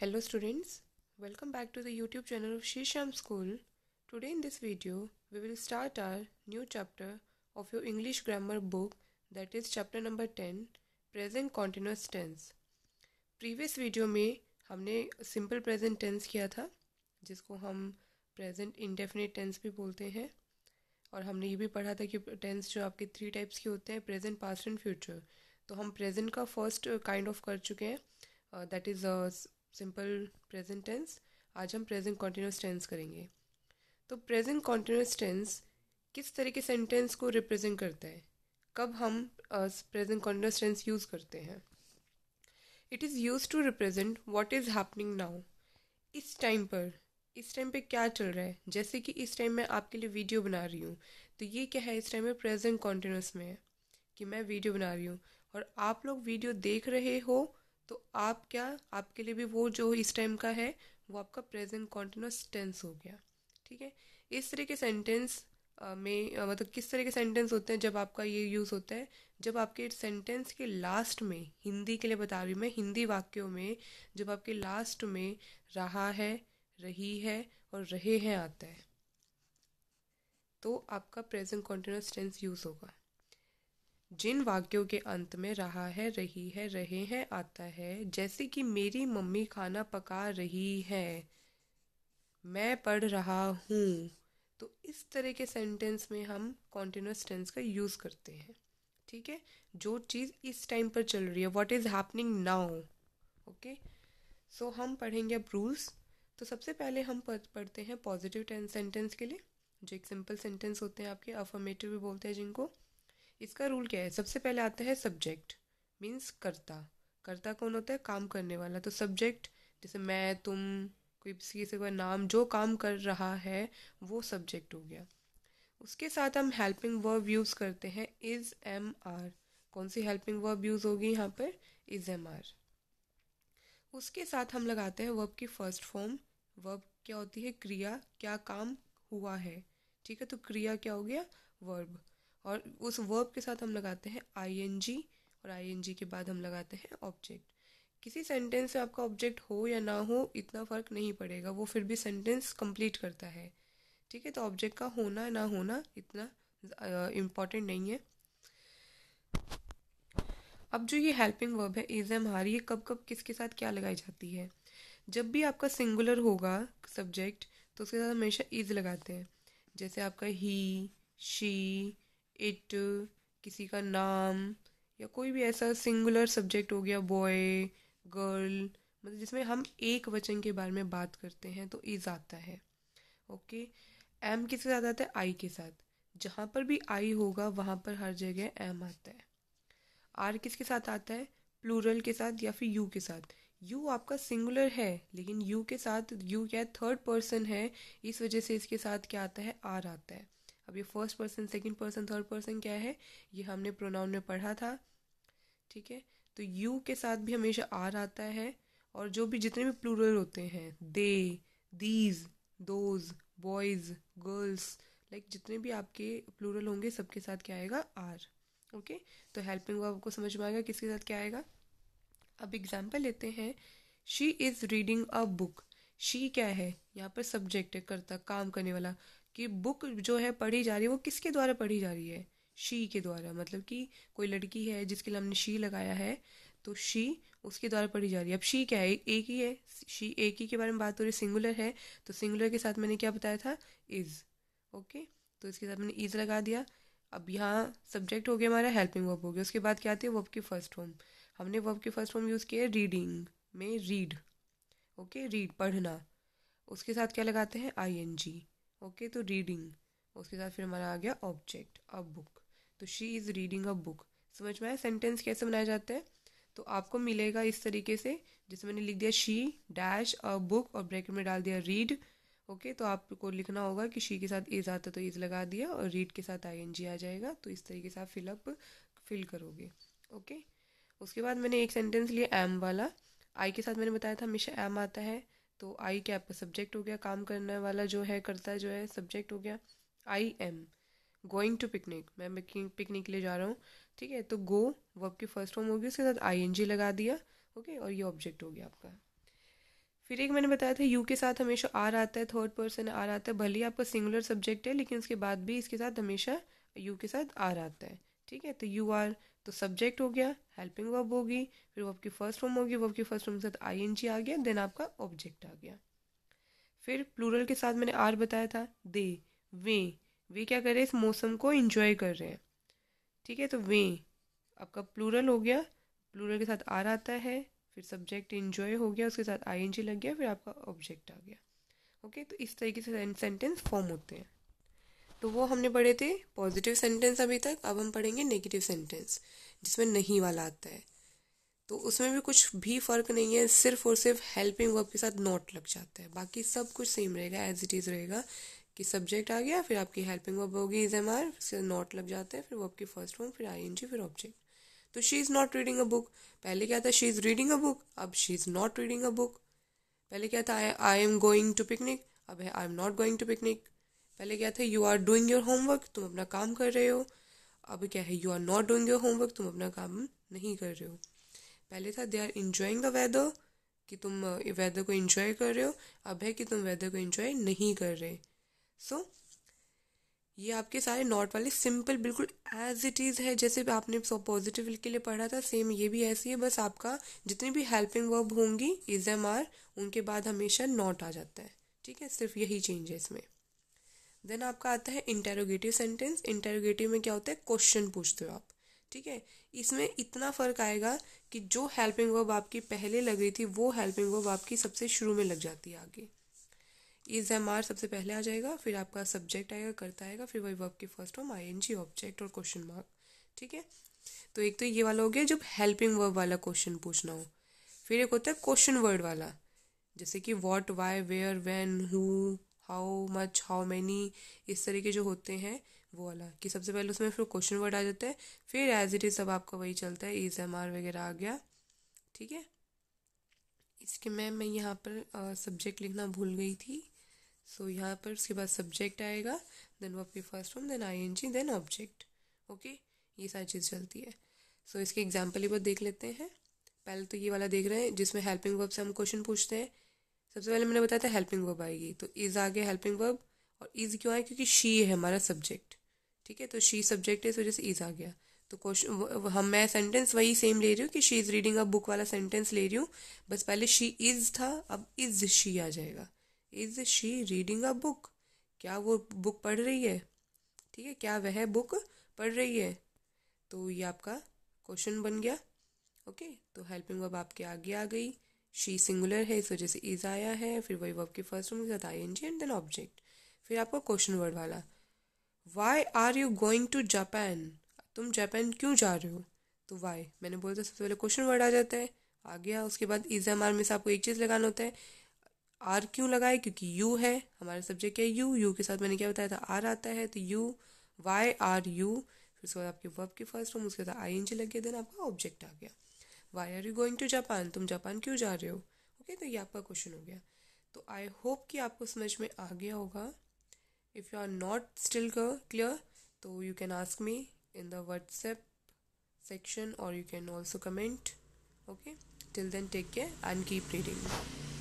Hello students, welcome back to the YouTube channel of Shisham School. Today in this video, we will start our new chapter of your English grammar book that is chapter number 10, Present Continuous Tense. Previous video में हमने simple present tense किया था जिसको हम present indefinite tense भी बोलते हैं और हमने ये भी पढ़ा था कि टेंस जो आपके थ्री टाइप्स के होते हैं प्रेजेंट पास्ट एंड फ्यूचर तो हम प्रेजेंट का फर्स्ट काइंड ऑफ कर चुके हैं that is simple present tense आज हम प्रेजेंट कॉन्टीन्यूस टेंस करेंगे तो प्रेजेंट कॉन्टीन्यूस टेंस किस तरह के सेंटेंस को रिप्रेजेंट करता है कब हम प्रेजेंट कॉन्टीन्यूस टेंस यूज़ करते हैं it is used to represent what is happening now इस टाइम पर इस टाइम पे क्या चल रहा है जैसे कि इस टाइम मैं आपके लिए वीडियो बना रही हूँ तो ये क्या है इस टाइम में प्रेजेंट कॉन्टीन्यूस में है कि मैं वीडियो बना रही हूँ और आप लोग वीडियो देख रहे हो तो आप क्या आपके लिए भी वो जो इस टाइम का है वो आपका प्रेजेंट कॉन्टिन्यूस टेंस हो गया ठीक है इस तरह के सेंटेंस में मतलब किस तरह के सेंटेंस होते हैं जब आपका ये यूज़ होता है जब आपके सेंटेंस के लास्ट में हिंदी के लिए बता रही हूँ मैं हिंदी वाक्यों में जब आपके लास्ट में रहा है रही है और रहे हैं आता है तो आपका प्रेजेंट कॉन्टिन्यूस टेंस यूज़ होगा जिन वाक्यों के अंत में रहा है रही है रहे हैं आता है जैसे कि मेरी मम्मी खाना पका रही है मैं पढ़ रहा हूँ तो इस तरह के सेंटेंस में हम कॉन्टिन्यूस टेंस का यूज़ करते हैं ठीक है जो चीज़ इस टाइम पर चल रही है what is happening now okay so हम पढ़ेंगे अब रूल्स तो सबसे पहले हम पढ़ते हैं पॉजिटिव टेंस सेंटेंस के लिए जो एक सिंपल सेंटेंस होते हैं आपके अफर्मेटिव भी बोलते हैं जिनको इसका रूल क्या है सबसे पहले आता है सब्जेक्ट मीन्स कर्ता कर्ता कौन होता है काम करने वाला तो सब्जेक्ट जैसे मैं तुम कोई किसी कोई नाम जो काम कर रहा है वो सब्जेक्ट हो गया उसके साथ हम हेल्पिंग वर्ब यूज़ करते हैं इज़ एम आर कौन सी हेल्पिंग वर्ब यूज़ होगी यहाँ पर इज़ एम आर उसके साथ हम लगाते हैं वर्ब की फर्स्ट फॉर्म वर्ब क्या होती है क्रिया क्या काम हुआ है ठीक है तो क्रिया क्या हो गया वर्ब और उस वर्ब के साथ हम लगाते हैं आई और आई के बाद हम लगाते हैं ऑब्जेक्ट किसी सेंटेंस में आपका ऑब्जेक्ट हो या ना हो इतना फ़र्क नहीं पड़ेगा वो फिर भी सेंटेंस कंप्लीट करता है ठीक है तो ऑब्जेक्ट का होना ना होना इतना इम्पॉर्टेंट नहीं है अब जो ये हेल्पिंग वर्ब है इज एम हार ये कब कब किसके साथ क्या लगाई जाती है जब भी आपका सिंगुलर होगा सब्जेक्ट तो उसके साथ हमेशा इज लगाते हैं जैसे आपका ही शी इट किसी का नाम या कोई भी ऐसा सिंगुलर सब्जेक्ट हो गया बॉय गर्ल मतलब जिसमें हम एक वचन के बारे में बात करते हैं तो इज़ आता है ओके एम किसके साथ आता है आई के साथ जहाँ पर भी आई होगा वहाँ पर हर जगह एम आता है आर किसके साथ आता है प्लूरल के साथ या फिर यू के साथ यू आपका सिंगुलर है लेकिन यू के साथ यू क्या है थर्ड पर्सन है इस वजह से इसके साथ क्या आता है आर आता है अब ये first person second person third person क्या है ये हमने प्रोनाउन में पढ़ा था ठीक है तो यू के साथ भी हमेशा आर आता है और जो भी जितने भी प्लूरल होते हैं they these those boys girls like जितने भी आपके प्लूरल होंगे सबके साथ क्या आएगा आर ओके okay? तो हेल्पिंग वर्ब आपको समझ में आएगा किसके साथ क्या आएगा अब एग्जाम्पल लेते हैं she is reading a book she क्या है यहाँ पर सब्जेक्ट है करता काम करने वाला कि बुक जो है पढ़ी जा रही है वो किसके द्वारा पढ़ी जा रही है शी के द्वारा मतलब कि कोई लड़की है जिसके लिए हमने शी लगाया है तो शी उसके द्वारा पढ़ी जा रही है अब शी क्या है एक ही है शी एक ही के बारे में बात हो रही है सिंगुलर है तो सिंगुलर के साथ मैंने क्या बताया था इज़ ओके तो इसके साथ मैंने इज़ लगा दिया अब यहाँ सब्जेक्ट हो गया हमारा हेल्पिंग वर्ब हो गया उसके बाद क्या आती है वर्ब की फर्स्ट फॉर्म हमने वर्ब की फर्स्ट फॉर्म यूज़ किया है रीडिंग में रीड ओके रीड पढ़ना उसके साथ क्या लगाते हैं आई एन जी ओके तो रीडिंग उसके साथ फिर हमारा आ गया ऑब्जेक्ट अ बुक तो she is reading a book समझ में आया सेंटेंस कैसे बनाया जाता है तो आपको मिलेगा इस तरीके से जैसे मैंने लिख दिया शी डैश अ बुक और ब्रैकेट में डाल दिया रीड ओके तो आपको लिखना होगा कि शी के साथ इज़ आता तो इज़ लगा दिया और रीड के साथ आई एन जी आ जाएगा तो इस तरीके से आप फिलअप फिल करोगे ओके उसके बाद मैंने एक सेंटेंस लिया एम वाला आई के साथ मैंने बताया था हमेशा एम आता है तो आई क्या आपका सब्जेक्ट हो गया काम करने वाला जो है करता है जो है सब्जेक्ट हो गया I am going to picnic मैं पिकनिक के लिए जा रहा हूँ ठीक है तो गो वर्ब की फर्स्ट फॉर्म होगी उसके साथ आई एन जी लगा दिया ओके और ये ऑब्जेक्ट हो गया आपका फिर एक मैंने बताया था यू के साथ हमेशा आर आता है थर्ड पर्सन आर आता है भले ही आपका सिंगुलर सब्जेक्ट है लेकिन उसके बाद भी इसके साथ हमेशा यू के साथ आर आता है ठीक है तो यू आर तो सब्जेक्ट हो गया हेल्पिंग वर्ब होगी फिर वर्ब की फर्स्ट फॉर्म होगी वर्ब की फर्स्ट फॉर्म के साथ आई एन जी आ गया देन आपका ऑब्जेक्ट आ गया फिर प्लूरल के साथ मैंने आर बताया था दे वे वे क्या कर रहे हैं इस मौसम को इंजॉय कर रहे हैं ठीक है तो वे आपका प्लूरल हो गया प्लूरल के साथ आर आता है फिर सब्जेक्ट इंजॉय हो गया उसके साथ आई एन जी लग गया फिर आपका ऑब्जेक्ट आ गया ओके तो इस तरीके से सेंटेंस फॉर्म होते हैं तो वो हमने पढ़े थे पॉजिटिव सेंटेंस अभी तक अब हम पढ़ेंगे नेगेटिव सेंटेंस जिसमें नहीं वाला आता है तो उसमें भी कुछ भी फर्क नहीं है सिर्फ और सिर्फ हेल्पिंग वर्ब के साथ नॉट लग जाता है बाकी सब कुछ सेम रहेगा एज इट इज़ रहेगा कि सब्जेक्ट आ गया फिर आपकी हेल्पिंग वर्ब होगी इज एम आर फिर नॉट लग जाता है फिर वो आपकी फर्स्ट फॉर्म फिर आई एन जी फिर ऑब्जेक्ट तो she is not reading a book पहले क्या था she is reading a book अब she is not reading a book पहले क्या था I am going to picnic अब I am not going to picnic पहले क्या था you are doing your homework तुम अपना काम कर रहे हो अब क्या है you are not doing your homework तुम अपना काम नहीं कर रहे हो पहले था they are enjoying the weather कि तुम वेदर uh, को इन्जॉय कर रहे हो अब है कि तुम वेदर को इन्जॉय नहीं कर रहे सो so, ये आपके सारे नॉट वाले सिंपल बिल्कुल एज इट इज़ है जैसे आपने पॉजिटिव के लिए पढ़ा था सेम ये भी ऐसी है बस आपका जितनी भी हेल्पिंग वर्ब होंगी इज एम आर उनके बाद हमेशा नॉट आ जाता है ठीक है सिर्फ यही चेंज है इसमें देन आपका आता है इंटेरोगेटिव सेंटेंस इंटेरोगेटिव में क्या होता है क्वेश्चन पूछते हो आप ठीक है इसमें इतना फ़र्क आएगा कि जो हेल्पिंग वर्ब आपकी पहले लग रही थी वो हेल्पिंग वर्ब आपकी सबसे शुरू में लग जाती है आगे इज एम आर सबसे पहले आ जाएगा फिर आपका सब्जेक्ट आएगा करता आएगा फिर वही वर्ब की first form I N G object और क्वेश्चन मार्क ठीक है तो एक तो ये वाला हो गया जब हेल्पिंग वर्ब वाला क्वेश्चन पूछना हो फिर एक होता है क्वेश्चन वर्ड वाला जैसे कि what why where when who how much how many इस तरह के जो होते हैं वो वाला कि सबसे पहले उसमें फिर क्वेश्चन वर्ड आ जाता है फिर एज इट इज़ सब आपका वही चलता है इज एम आर वगैरह आ गया ठीक है इसके मैम मैं यहाँ पर सब्जेक्ट लिखना भूल गई थी सो so, यहाँ पर उसके बाद सब्जेक्ट आएगा देन वो आपकी first form then I N G then object okay ये सारी चीज़ चलती है सो so, इसके एग्जाम्पल ही बहुत देख लेते हैं पहले तो ये वाला देख रहे हैं जिसमें हेल्पिंग वर्ब से हम क्वेश्चन पूछते हैं सबसे पहले मैंने बताया था हेल्पिंग वर्ब आएगी तो इज़ आ गया हेल्पिंग वर्ब और इज़ क्यों आया क्योंकि शी है हमारा सब्जेक्ट ठीक है तो शी सब्जेक्ट है इस वजह से इज़ आ गया तो क्वेश्चन हम मैं सेंटेंस वही सेम ले रही हूँ कि she is reading a book वाला सेंटेंस ले रही हूँ बस पहले शी इज़ था अब इज़ शी आ जाएगा is she reading a book क्या वो बुक पढ़ रही है ठीक है क्या वह बुक पढ़ रही है तो ये आपका क्वेश्चन बन गया ओके तो हेल्पिंग वर्ब आपके आगे आ गई शी सिंगुलर है इस वजह से इज आया है फिर वही वर्ब की फर्स्ट फॉर्म के साथ I N G and then object फिर आपका क्वेश्चन वर्ड वाला why are you going to Japan तुम जापान क्यों जा रहे हो तो वाई मैंने बोला था सबसे पहले क्वेश्चन वर्ड आ जाता है आ गया उसके बाद इज एम आर में से आपको एक चीज़ लगाना होता है आर क्यों लगाए क्योंकि यू है हमारा सब्जेक्ट है यू यू के साथ मैंने क्या बताया था आर आता है तो यू वाई आर यू फिर उसके बाद आपके वर्ब के फर्स्ट फॉर्म उसके साथ आई एन जी लग गया देन आपका ऑब्जेक्ट आ गया why are you going to Japan तुम जापान क्यों जा रहे हो ओके okay, तो ये आपका क्वेश्चन हो गया तो आई होप कि आपको समझ में आ गया होगा if you are not still clear तो you can ask me in the WhatsApp section और you can also comment okay till then take care and keep reading